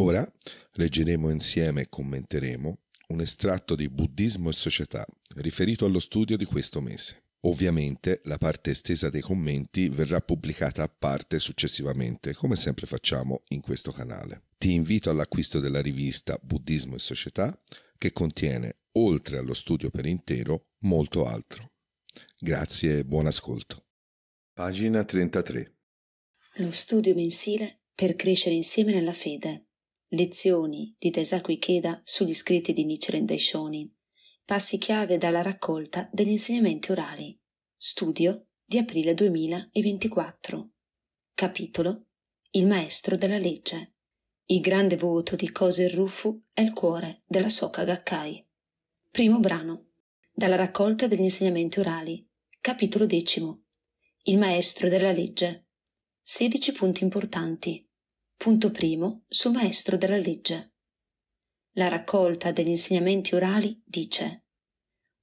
Ora leggeremo insieme e commenteremo un estratto di Buddismo e società riferito allo studio di questo mese. Ovviamente la parte estesa dei commenti verrà pubblicata a parte successivamente, come sempre facciamo in questo canale. Ti invito all'acquisto della rivista Buddismo e società, che contiene, oltre allo studio per intero, molto altro. Grazie e buon ascolto. Pagina 33. Lo studio mensile per crescere insieme nella fede. Lezioni di Daisaku Ikeda sugli scritti di Nichiren Daishonin. Passi chiave dalla raccolta degli insegnamenti orali. Studio di aprile 2024. Capitolo Il maestro della legge. Il grande voto di Kose Rufu è il cuore della Soka Gakkai. Primo brano. Dalla raccolta degli insegnamenti orali. Capitolo decimo. Il maestro della legge. 16 punti importanti. Punto primo, suo maestro della legge. La raccolta degli insegnamenti orali dice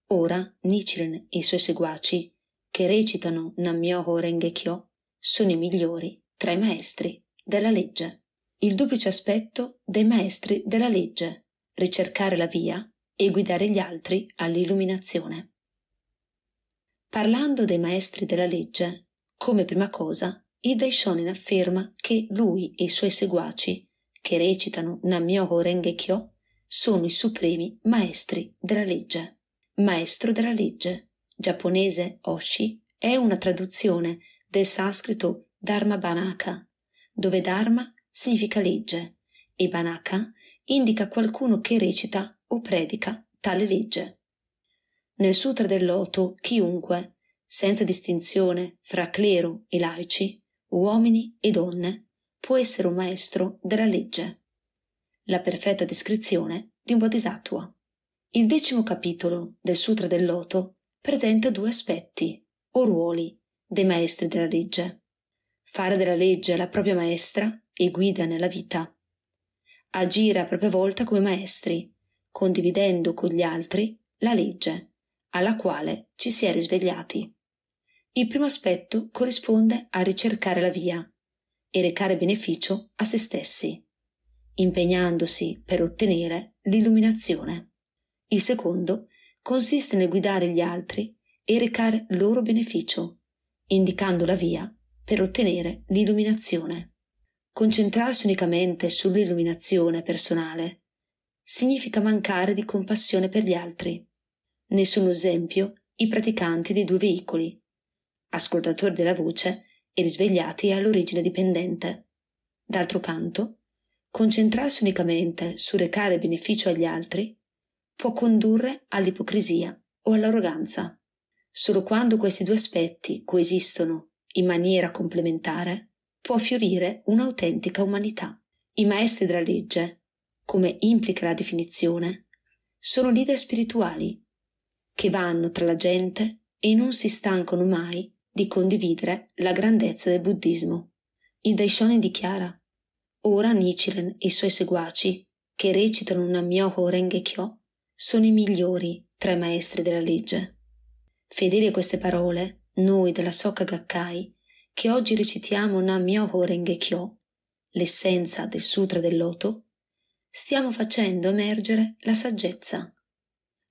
Ora Nichiren e i suoi seguaci, che recitano Nammyoho Rengekyo, sono i migliori tra i maestri della legge. Il duplice aspetto dei maestri della legge, ricercare la via e guidare gli altri all'illuminazione. Parlando dei maestri della legge, come prima cosa Ida Shonin afferma che lui e i suoi seguaci, che recitano Namyoho Rengekyo, sono i supremi maestri della legge. Maestro della legge, giapponese Oshi, è una traduzione del sanscrito Dharma Banaka, dove Dharma significa legge e Banaka indica qualcuno che recita o predica tale legge. Nel Sutra del Loto, chiunque, senza distinzione fra clero e laici, uomini e donne, può essere un maestro della legge. La perfetta descrizione di un bodhisattva. Il decimo capitolo del Sutra del Loto presenta due aspetti, o ruoli, dei maestri della legge. Fare della legge la propria maestra e guida nella vita. Agire a propria volta come maestri, condividendo con gli altri la legge, alla quale ci si è risvegliati. Il primo aspetto corrisponde a ricercare la via e recare beneficio a se stessi, impegnandosi per ottenere l'illuminazione. Il secondo consiste nel guidare gli altri e recare loro beneficio, indicando la via per ottenere l'illuminazione. Concentrarsi unicamente sull'illuminazione personale significa mancare di compassione per gli altri. Ne sono esempio i praticanti dei due veicoli ascoltatori della voce e risvegliati all'origine dipendente. D'altro canto, concentrarsi unicamente su recare beneficio agli altri può condurre all'ipocrisia o all'arroganza. Solo quando questi due aspetti coesistono in maniera complementare, può fiorire un'autentica umanità. I maestri della legge, come implica la definizione, sono leader spirituali che vanno tra la gente e non si stancano mai di condividere la grandezza del buddismo. Il Daishonin dichiara Ora Nichiren e i suoi seguaci, che recitano una Myoho Renge Kyo, sono i migliori tra i maestri della legge. Fedeli a queste parole, noi della Soka Gakkai, che oggi recitiamo una Myoho Renge Kyo, l'essenza del Sutra del Loto, stiamo facendo emergere la saggezza,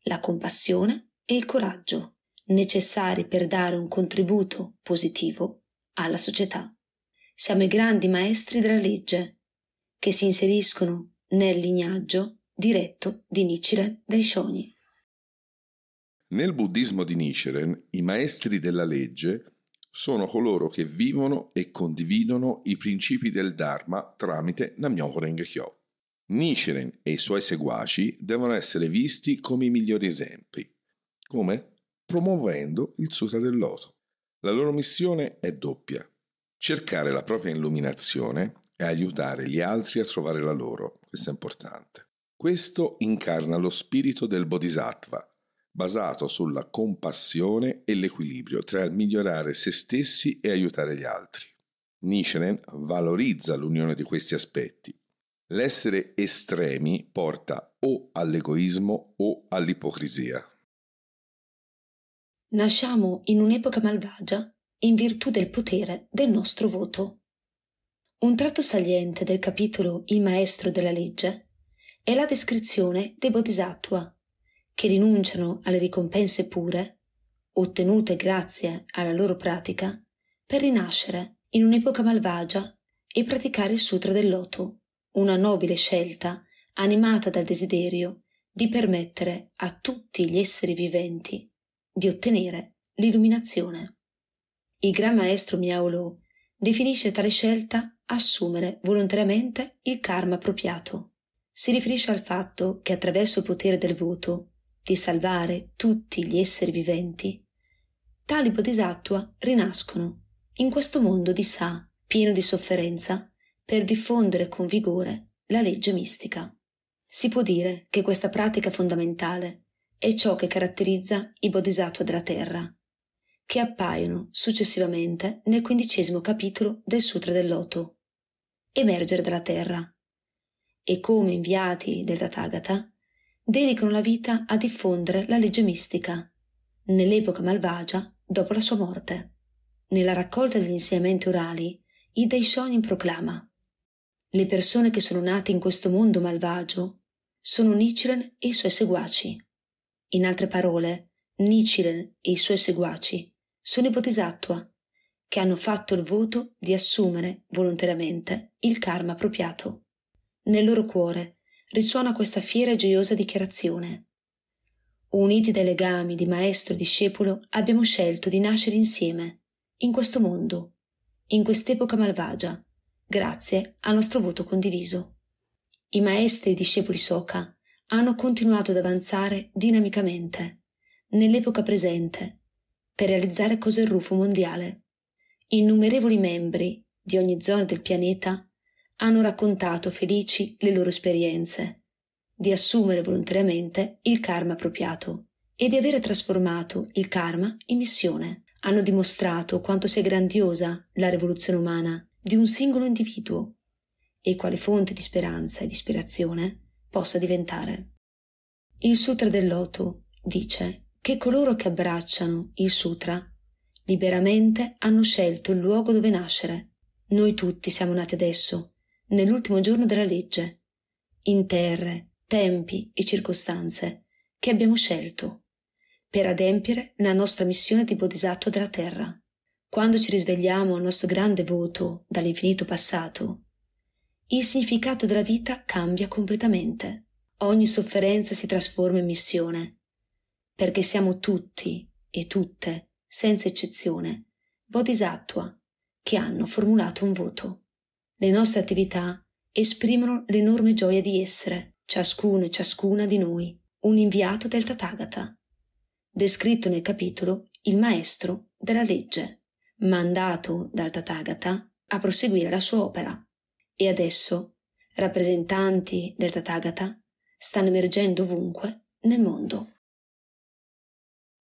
la compassione e il coraggio necessari per dare un contributo positivo alla società. Siamo i grandi maestri della legge, che si inseriscono nel lignaggio diretto di Nichiren Daishonin. Nel buddismo di Nichiren, i maestri della legge sono coloro che vivono e condividono i principi del Dharma tramite Namyoho Rengekyo. Nichiren e i suoi seguaci devono essere visti come i migliori esempi. Come? promuovendo il Sutra del Loto. La loro missione è doppia, cercare la propria illuminazione e aiutare gli altri a trovare la loro, questo è importante. Questo incarna lo spirito del Bodhisattva, basato sulla compassione e l'equilibrio tra il migliorare se stessi e aiutare gli altri. Nichiren valorizza l'unione di questi aspetti. L'essere estremi porta o all'egoismo o all'ipocrisia. Nasciamo in un'epoca malvagia in virtù del potere del nostro voto. Un tratto saliente del capitolo Il maestro della legge è la descrizione dei bodhisattva, che rinunciano alle ricompense pure, ottenute grazie alla loro pratica, per rinascere in un'epoca malvagia e praticare il Sutra del Loto, una nobile scelta animata dal desiderio di permettere a tutti gli esseri viventi di ottenere l'illuminazione. Il Gran Maestro Miao Lo definisce tale scelta assumere volontariamente il karma appropriato. Si riferisce al fatto che attraverso il potere del voto di salvare tutti gli esseri viventi, tali bodhisattva rinascono in questo mondo di sa, pieno di sofferenza, per diffondere con vigore la legge mistica. Si può dire che questa pratica fondamentale è ciò che caratterizza i bodhisattva della terra, che appaiono successivamente nel quindicesimo capitolo del Sutra del Loto, emergere dalla terra, e come inviati del Tathagata, dedicano la vita a diffondere la legge mistica, nell'epoca malvagia dopo la sua morte. Nella raccolta degli insegnamenti orali, i Daishonin proclama le persone che sono nate in questo mondo malvagio sono Nichiren e i suoi seguaci. In altre parole, Nichiren e i suoi seguaci sono i Bodhisattva, che hanno fatto il voto di assumere volontariamente il karma appropriato. Nel loro cuore risuona questa fiera e gioiosa dichiarazione. Uniti dai legami di maestro e discepolo, abbiamo scelto di nascere insieme, in questo mondo, in quest'epoca malvagia, grazie al nostro voto condiviso. I maestri e discepoli Soka hanno continuato ad avanzare dinamicamente, nell'epoca presente, per realizzare cose rufo mondiale. Innumerevoli membri di ogni zona del pianeta hanno raccontato felici le loro esperienze, di assumere volontariamente il karma appropriato e di avere trasformato il karma in missione. Hanno dimostrato quanto sia grandiosa la rivoluzione umana di un singolo individuo e quale fonte di speranza e di ispirazione possa diventare. Il Sutra del Loto dice che coloro che abbracciano il Sutra liberamente hanno scelto il luogo dove nascere. Noi tutti siamo nati adesso, nell'ultimo giorno della legge, in terre, tempi e circostanze che abbiamo scelto per adempiere la nostra missione di bodhisattva della terra. Quando ci risvegliamo al nostro grande voto dall'infinito passato, il significato della vita cambia completamente. Ogni sofferenza si trasforma in missione, perché siamo tutti e tutte, senza eccezione, bodhisattva che hanno formulato un voto. Le nostre attività esprimono l'enorme gioia di essere, ciascuno e ciascuna di noi, un inviato del Tathagata, descritto nel capitolo Il maestro della legge, mandato dal Tathagata a proseguire la sua opera. E adesso rappresentanti del Tathagata stanno emergendo ovunque nel mondo.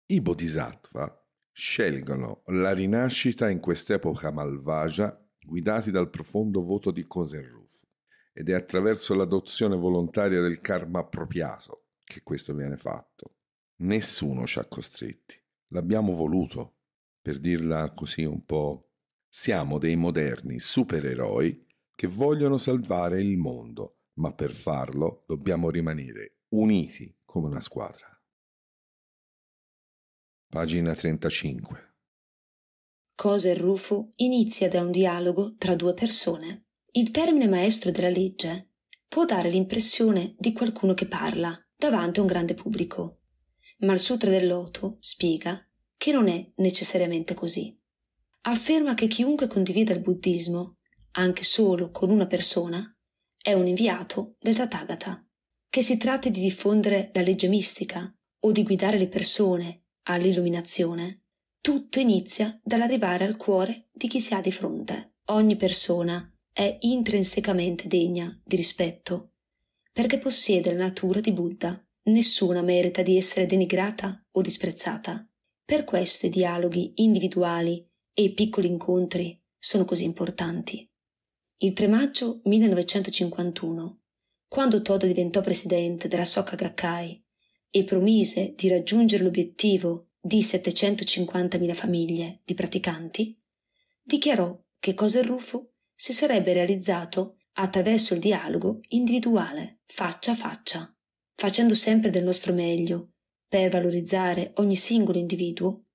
I Bodhisattva scelgono la rinascita in quest'epoca malvagia guidati dal profondo voto di Kosenrufu ed è attraverso l'adozione volontaria del karma appropriato che questo viene fatto. Nessuno ci ha costretti, l'abbiamo voluto. Per dirla così un po', siamo dei moderni supereroi che vogliono salvare il mondo, ma per farlo dobbiamo rimanere uniti come una squadra. Pagina 35. Cosa e Rufo inizia da un dialogo tra due persone. Il termine maestro della legge può dare l'impressione di qualcuno che parla davanti a un grande pubblico, ma il Sutra del Loto spiega che non è necessariamente così. Afferma che chiunque condivida il buddismo anche solo con una persona, è un inviato del Tathagata. Che si tratti di diffondere la legge mistica o di guidare le persone all'illuminazione, tutto inizia dall'arrivare al cuore di chi si ha di fronte. Ogni persona è intrinsecamente degna di rispetto, perché possiede la natura di Buddha. Nessuna merita di essere denigrata o disprezzata. Per questo i dialoghi individuali e i piccoli incontri sono così importanti il 3 maggio 1951, quando Toda diventò presidente della Soka Gakkai e promise di raggiungere l'obiettivo di 750.000 famiglie di praticanti, dichiarò che Cosa il Rufo si sarebbe realizzato attraverso il dialogo individuale, faccia a faccia, facendo sempre del nostro meglio per valorizzare ogni singolo individuo,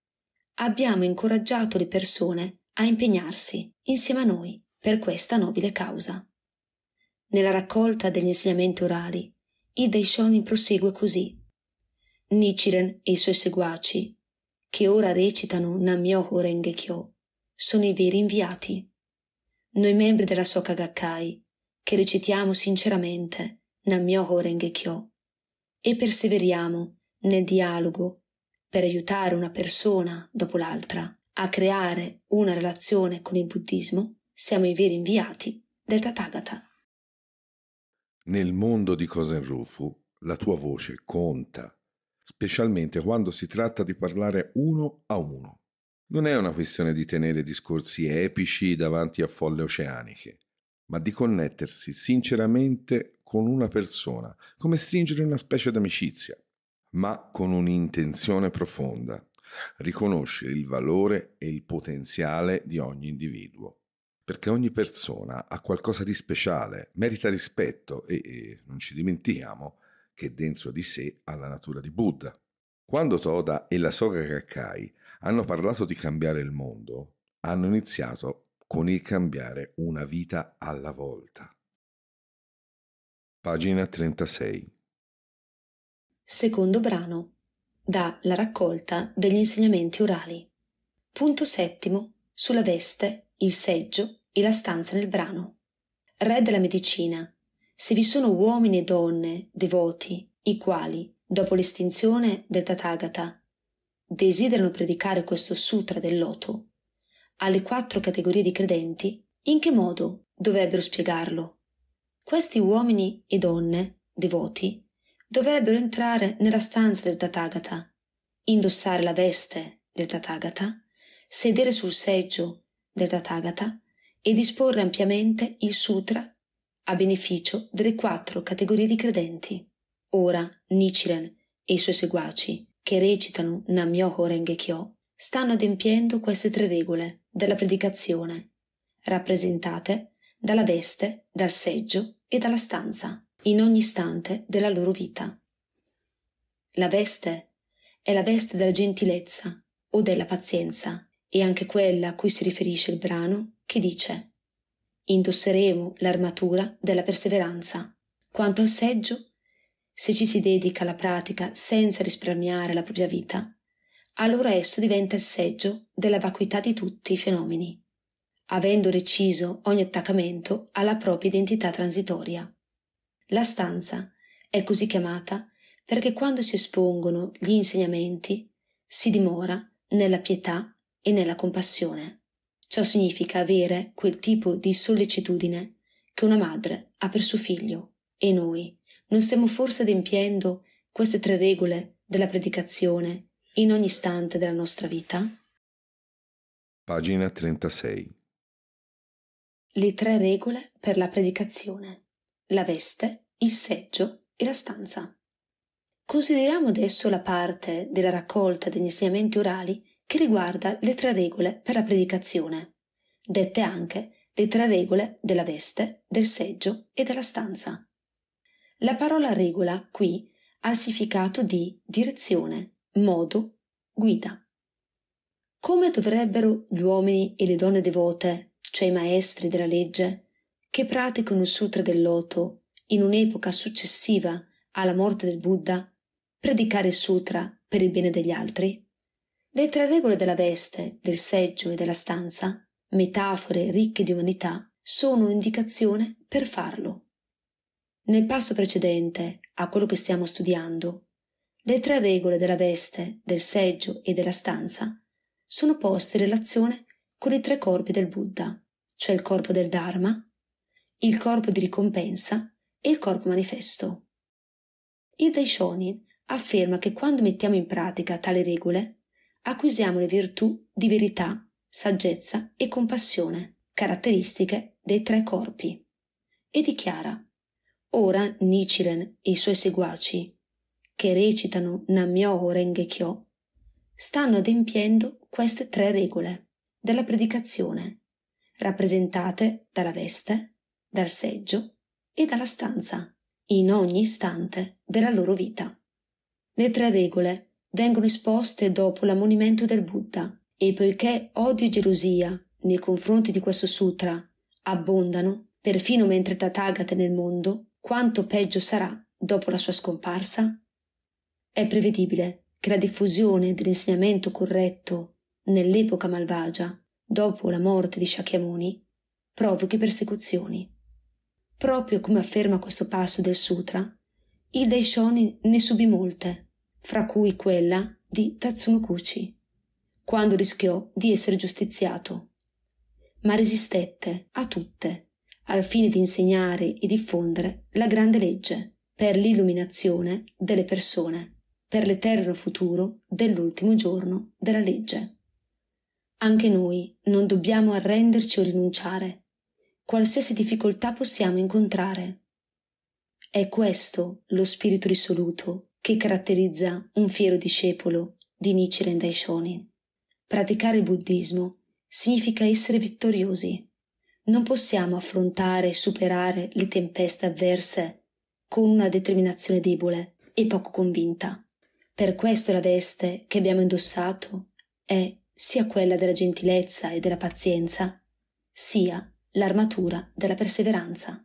abbiamo incoraggiato le persone a impegnarsi insieme a noi per questa nobile causa. Nella raccolta degli insegnamenti orali, Idei Shonin prosegue così. Nichiren e i suoi seguaci, che ora recitano Namyoho Rengekyo, sono i veri inviati. Noi membri della Soka Gakkai, che recitiamo sinceramente Namyoho Rengekyo e perseveriamo nel dialogo per aiutare una persona dopo l'altra a creare una relazione con il buddismo, siamo i veri inviati del Tathagata. Nel mondo di Cosenrufu la tua voce conta, specialmente quando si tratta di parlare uno a uno. Non è una questione di tenere discorsi epici davanti a folle oceaniche, ma di connettersi sinceramente con una persona, come stringere una specie d'amicizia, ma con un'intenzione profonda, riconoscere il valore e il potenziale di ogni individuo perché ogni persona ha qualcosa di speciale, merita rispetto e, e non ci dimentichiamo che dentro di sé ha la natura di Buddha. Quando Toda e la sogra Gakkai hanno parlato di cambiare il mondo, hanno iniziato con il cambiare una vita alla volta. Pagina 36. Secondo brano. Da La raccolta degli insegnamenti orali. Punto settimo sulla veste, il seggio e la stanza nel brano. Re della medicina, se vi sono uomini e donne devoti, i quali, dopo l'estinzione del Tathagata, desiderano predicare questo sutra del loto alle quattro categorie di credenti, in che modo dovrebbero spiegarlo? Questi uomini e donne devoti dovrebbero entrare nella stanza del Tathagata, indossare la veste del Tathagata, sedere sul seggio del Tathagata e disporre ampiamente il sutra a beneficio delle quattro categorie di credenti. Ora Nichiren e i suoi seguaci, che recitano Nam-myoho Renge-kyo, stanno adempiendo queste tre regole della predicazione, rappresentate dalla veste, dal seggio e dalla stanza, in ogni istante della loro vita. La veste è la veste della gentilezza o della pazienza, e anche quella a cui si riferisce il brano che dice Indosseremo l'armatura della perseveranza. Quanto al seggio, se ci si dedica alla pratica senza risparmiare la propria vita, allora esso diventa il seggio della vacuità di tutti i fenomeni, avendo reciso ogni attaccamento alla propria identità transitoria. La stanza è così chiamata perché quando si espongono gli insegnamenti si dimora nella pietà e nella compassione. Ciò significa avere quel tipo di sollecitudine che una madre ha per suo figlio. E noi non stiamo forse adempiendo queste tre regole della predicazione in ogni istante della nostra vita? Pagina 36 Le tre regole per la predicazione. La veste, il seggio e la stanza. Consideriamo adesso la parte della raccolta degli insegnamenti orali che riguarda le tre regole per la predicazione, dette anche le tre regole della veste, del seggio e della stanza. La parola regola qui ha il significato di direzione, modo, guida. Come dovrebbero gli uomini e le donne devote, cioè i maestri della legge, che praticano il Sutra del Loto in un'epoca successiva alla morte del Buddha, predicare il Sutra per il bene degli altri? Le tre regole della veste, del seggio e della stanza, metafore ricche di umanità, sono un'indicazione per farlo. Nel passo precedente a quello che stiamo studiando, le tre regole della veste, del seggio e della stanza sono poste in relazione con i tre corpi del Buddha, cioè il corpo del Dharma, il corpo di ricompensa e il corpo manifesto. Il Daishonin afferma che quando mettiamo in pratica tali regole, acquisiamo le virtù di verità, saggezza e compassione, caratteristiche dei tre corpi. E dichiara Ora Nichiren e i suoi seguaci, che recitano Nammyoho Rengekyo, stanno adempiendo queste tre regole della predicazione, rappresentate dalla veste, dal seggio e dalla stanza, in ogni istante della loro vita. Le tre regole vengono esposte dopo l'ammonimento del Buddha e poiché odio e gelosia nei confronti di questo sutra abbondano, perfino mentre Tathagata è nel mondo, quanto peggio sarà dopo la sua scomparsa? È prevedibile che la diffusione dell'insegnamento corretto nell'epoca malvagia, dopo la morte di Shakyamuni, provochi persecuzioni. Proprio come afferma questo passo del sutra, il Daishonin ne subì molte fra cui quella di Tatsunokuchi, quando rischiò di essere giustiziato. Ma resistette a tutte, al fine di insegnare e diffondere la grande legge per l'illuminazione delle persone, per l'eterno futuro dell'ultimo giorno della legge. Anche noi non dobbiamo arrenderci o rinunciare, qualsiasi difficoltà possiamo incontrare. È questo lo spirito risoluto che caratterizza un fiero discepolo di Nichiren Daishonin. Praticare il buddismo significa essere vittoriosi. Non possiamo affrontare e superare le tempeste avverse con una determinazione debole e poco convinta. Per questo la veste che abbiamo indossato è sia quella della gentilezza e della pazienza, sia l'armatura della perseveranza.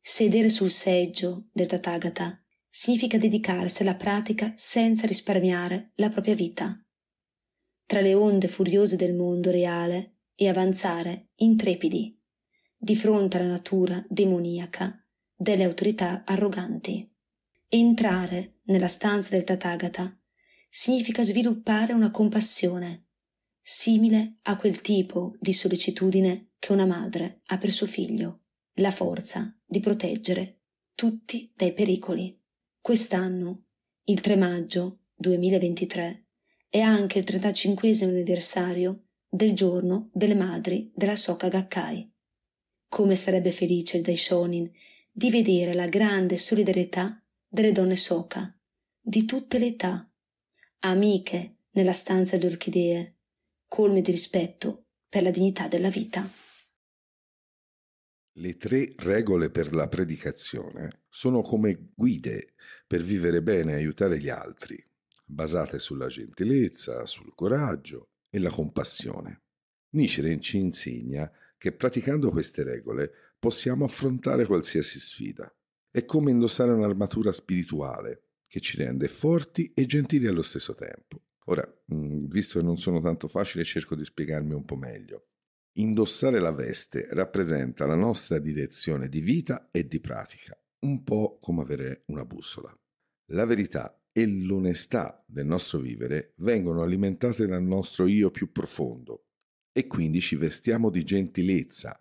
Sedere sul seggio del Tathagata significa dedicarsi alla pratica senza risparmiare la propria vita. Tra le onde furiose del mondo reale e avanzare intrepidi di fronte alla natura demoniaca delle autorità arroganti. Entrare nella stanza del Tathagata significa sviluppare una compassione simile a quel tipo di sollecitudine che una madre ha per suo figlio, la forza di proteggere tutti dai pericoli. Quest'anno, il 3 maggio 2023, è anche il 35 anniversario del giorno delle madri della Soka Gakkai. Come sarebbe felice il Daishonin di vedere la grande solidarietà delle donne Soka, di tutte le età, amiche nella stanza di orchidee, colme di rispetto per la dignità della vita. Le tre regole per la predicazione sono come guide per vivere bene e aiutare gli altri, basate sulla gentilezza, sul coraggio e la compassione. Nichiren ci insegna che praticando queste regole possiamo affrontare qualsiasi sfida. È come indossare un'armatura spirituale che ci rende forti e gentili allo stesso tempo. Ora, mm, visto che non sono tanto facile, cerco di spiegarmi un po' meglio. Indossare la veste rappresenta la nostra direzione di vita e di pratica, un po' come avere una bussola. La verità e l'onestà del nostro vivere vengono alimentate dal nostro io più profondo e quindi ci vestiamo di gentilezza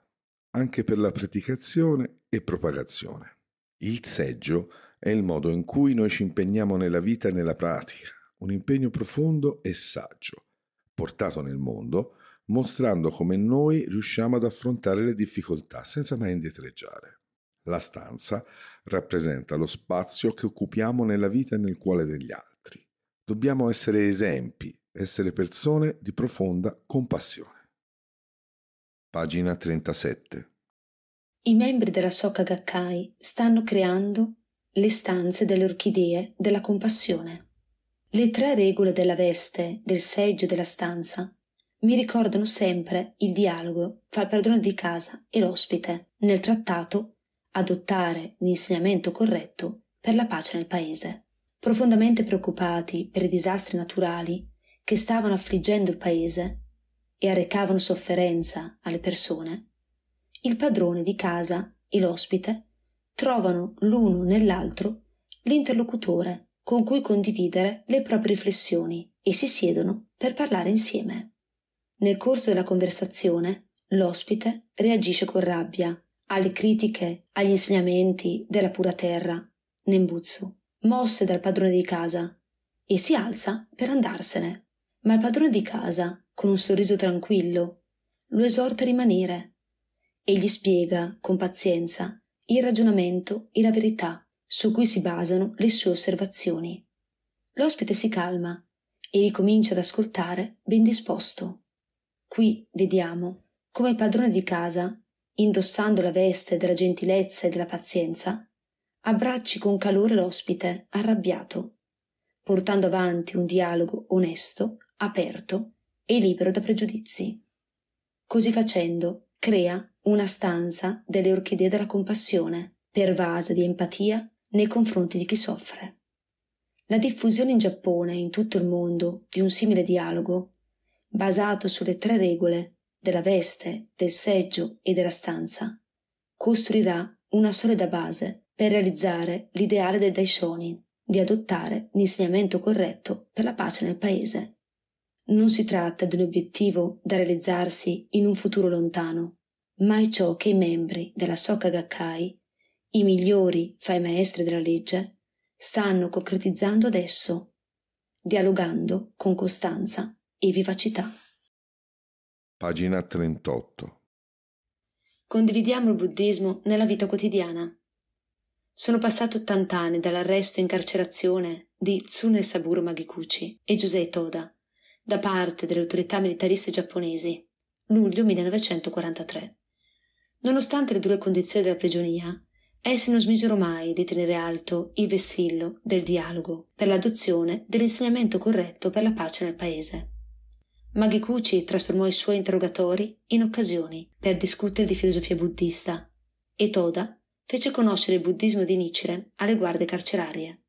anche per la predicazione e propagazione. Il seggio è il modo in cui noi ci impegniamo nella vita e nella pratica, un impegno profondo e saggio, portato nel mondo, mostrando come noi riusciamo ad affrontare le difficoltà senza mai indietreggiare. La stanza rappresenta lo spazio che occupiamo nella vita e nel cuore degli altri. Dobbiamo essere esempi, essere persone di profonda compassione. Pagina 37. I membri della Soka Gakkai stanno creando le stanze delle orchidee della compassione. Le tre regole della veste, del seggio e della stanza mi ricordano sempre il dialogo fra il padrone di casa e l'ospite nel trattato adottare l'insegnamento corretto per la pace nel paese. Profondamente preoccupati per i disastri naturali che stavano affliggendo il paese e arrecavano sofferenza alle persone, il padrone di casa e l'ospite trovano l'uno nell'altro l'interlocutore con cui condividere le proprie riflessioni e si siedono per parlare insieme. Nel corso della conversazione l'ospite reagisce con rabbia alle critiche, agli insegnamenti della pura terra, Nembuzzu mosse dal padrone di casa e si alza per andarsene. Ma il padrone di casa, con un sorriso tranquillo, lo esorta a rimanere e gli spiega con pazienza il ragionamento e la verità su cui si basano le sue osservazioni. L'ospite si calma e ricomincia ad ascoltare ben disposto. Qui vediamo come il padrone di casa indossando la veste della gentilezza e della pazienza, abbracci con calore l'ospite arrabbiato, portando avanti un dialogo onesto, aperto e libero da pregiudizi. Così facendo, crea una stanza delle orchidee della compassione, pervasa di empatia nei confronti di chi soffre. La diffusione in Giappone e in tutto il mondo di un simile dialogo, basato sulle tre regole della veste, del seggio e della stanza. Costruirà una solida base per realizzare l'ideale del Daishonin di adottare l'insegnamento corretto per la pace nel paese. Non si tratta di un obiettivo da realizzarsi in un futuro lontano, ma è ciò che i membri della Soka Gakkai, i migliori fra i maestri della legge, stanno concretizzando adesso, dialogando con costanza e vivacità. Pagina 38. Condividiamo il buddismo nella vita quotidiana. Sono passati 80 anni dall'arresto e incarcerazione di Tsune Saburo Magikuchi e Josei Toda da parte delle autorità militariste giapponesi, luglio 1943. Nonostante le dure condizioni della prigionia, essi non smisero mai di tenere alto il vessillo del dialogo per l'adozione dell'insegnamento corretto per la pace nel paese. Magikuchi trasformò i suoi interrogatori in occasioni per discutere di filosofia buddista e Toda fece conoscere il buddismo di Nichiren alle guardie carcerarie.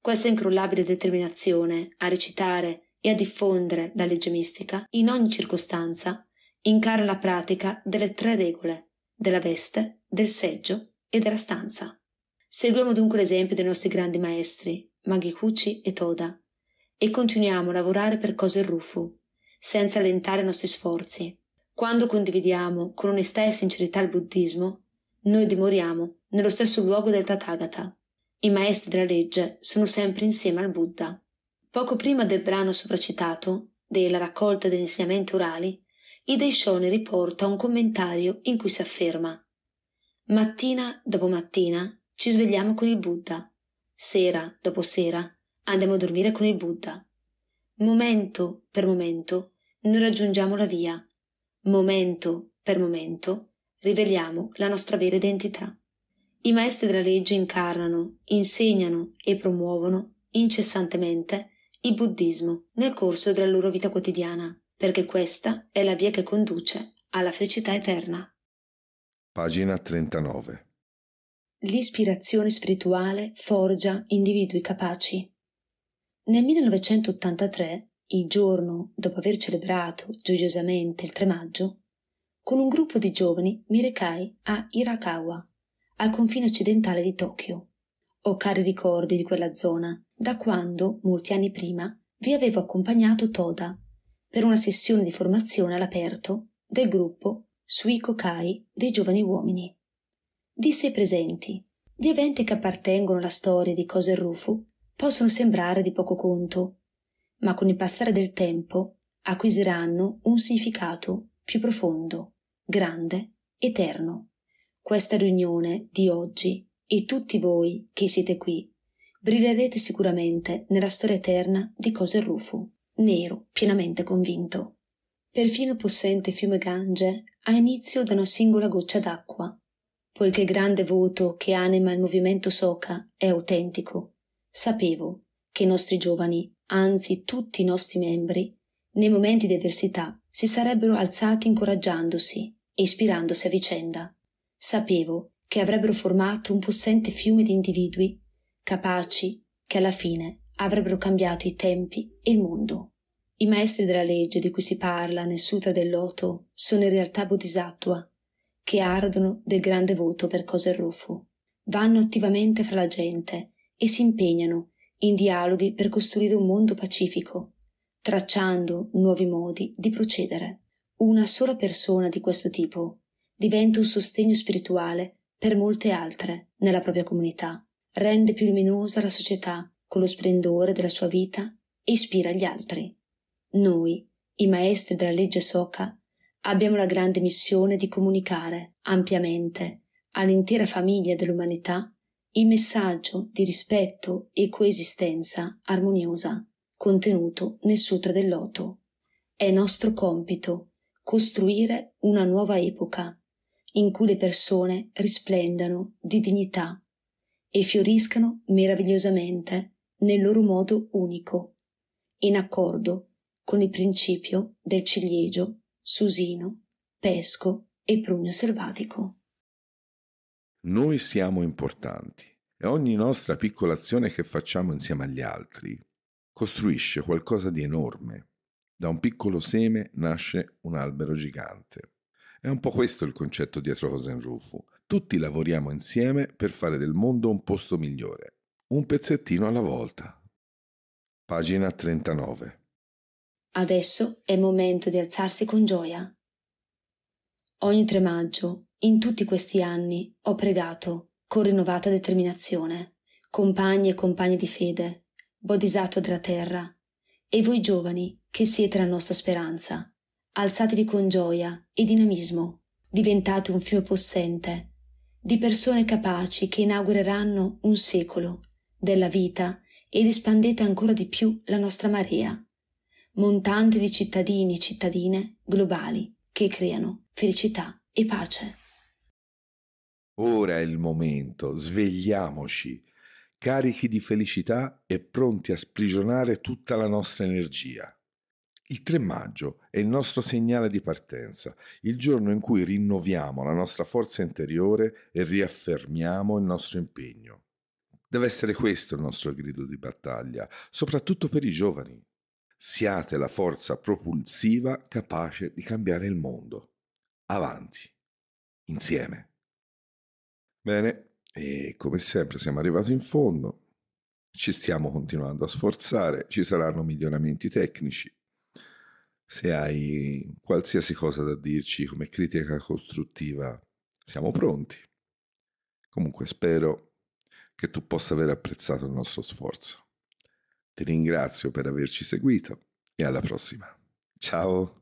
Questa incrollabile determinazione a recitare e a diffondere la legge mistica in ogni circostanza incara la pratica delle tre regole della veste, del seggio e della stanza. Seguiamo dunque l'esempio dei nostri grandi maestri, Magikuchi e Toda, e continuiamo a lavorare per cose Rufu, senza allentare i nostri sforzi. Quando condividiamo con onestà e sincerità il buddismo, noi dimoriamo nello stesso luogo del Tathagata. I maestri della legge sono sempre insieme al Buddha. Poco prima del brano sopracitato, della raccolta degli insegnamenti orali, i Daishone riporta un commentario in cui si afferma Mattina dopo mattina ci svegliamo con il Buddha, sera dopo sera andiamo a dormire con il Buddha. Momento per momento noi raggiungiamo la via. Momento per momento riveliamo la nostra vera identità. I maestri della legge incarnano, insegnano e promuovono incessantemente il buddismo nel corso della loro vita quotidiana, perché questa è la via che conduce alla felicità eterna. Pagina 39. L'ispirazione spirituale forgia individui capaci. Nel 1983, il giorno dopo aver celebrato gioiosamente il 3 maggio, con un gruppo di giovani mi recai a Hirakawa, al confine occidentale di Tokyo. Ho cari ricordi di quella zona, da quando, molti anni prima, vi avevo accompagnato Toda per una sessione di formazione all'aperto del gruppo Suiko Kai dei giovani uomini. Disse ai presenti: gli eventi che appartengono alla storia di Coser Rufu possono sembrare di poco conto, ma con il passare del tempo acquisiranno un significato più profondo, grande, eterno. Questa riunione di oggi e tutti voi che siete qui brillerete sicuramente nella storia eterna di Cose Rufu, nero pienamente convinto. Perfino il possente fiume Gange ha inizio da una singola goccia d'acqua, poiché il grande voto che anima il movimento Soka è autentico Sapevo che i nostri giovani, anzi tutti i nostri membri, nei momenti di avversità si sarebbero alzati incoraggiandosi e ispirandosi a vicenda. Sapevo che avrebbero formato un possente fiume di individui capaci che alla fine avrebbero cambiato i tempi e il mondo. I maestri della legge di cui si parla nel Sutra del Loto sono in realtà bodhisattva, che ardono del grande voto per cose rufu. Vanno attivamente fra la gente e si impegnano in dialoghi per costruire un mondo pacifico, tracciando nuovi modi di procedere. Una sola persona di questo tipo diventa un sostegno spirituale per molte altre nella propria comunità, rende più luminosa la società con lo splendore della sua vita e ispira gli altri. Noi, i maestri della legge Soka, abbiamo la grande missione di comunicare ampiamente all'intera famiglia dell'umanità il messaggio di rispetto e coesistenza armoniosa contenuto nel Sutra del Loto. È nostro compito costruire una nuova epoca in cui le persone risplendano di dignità e fioriscano meravigliosamente nel loro modo unico, in accordo con il principio del ciliegio, susino, pesco e prugno selvatico. Noi siamo importanti e ogni nostra piccola azione che facciamo insieme agli altri costruisce qualcosa di enorme. Da un piccolo seme nasce un albero gigante. È un po' questo il concetto dietro Rosenrufu. Tutti lavoriamo insieme per fare del mondo un posto migliore, un pezzettino alla volta. Pagina 39. Adesso è il momento di alzarsi con gioia. Ogni 3 maggio in tutti questi anni ho pregato con rinnovata determinazione, compagni e compagne di fede, bodhisattva della terra, e voi giovani che siete la nostra speranza, alzatevi con gioia e dinamismo, diventate un fiume possente, di persone capaci che inaugureranno un secolo della vita ed espandete ancora di più la nostra marea, montante di cittadini e cittadine globali che creano felicità e pace. Ora è il momento, svegliamoci, carichi di felicità e pronti a sprigionare tutta la nostra energia. Il 3 maggio è il nostro segnale di partenza, il giorno in cui rinnoviamo la nostra forza interiore e riaffermiamo il nostro impegno. Deve essere questo il nostro grido di battaglia, soprattutto per i giovani. Siate la forza propulsiva capace di cambiare il mondo. Avanti. Insieme. Bene, e come sempre siamo arrivati in fondo, ci stiamo continuando a sforzare, ci saranno miglioramenti tecnici. Se hai qualsiasi cosa da dirci come critica costruttiva, siamo pronti. Comunque spero che tu possa aver apprezzato il nostro sforzo. Ti ringrazio per averci seguito e alla prossima. Ciao!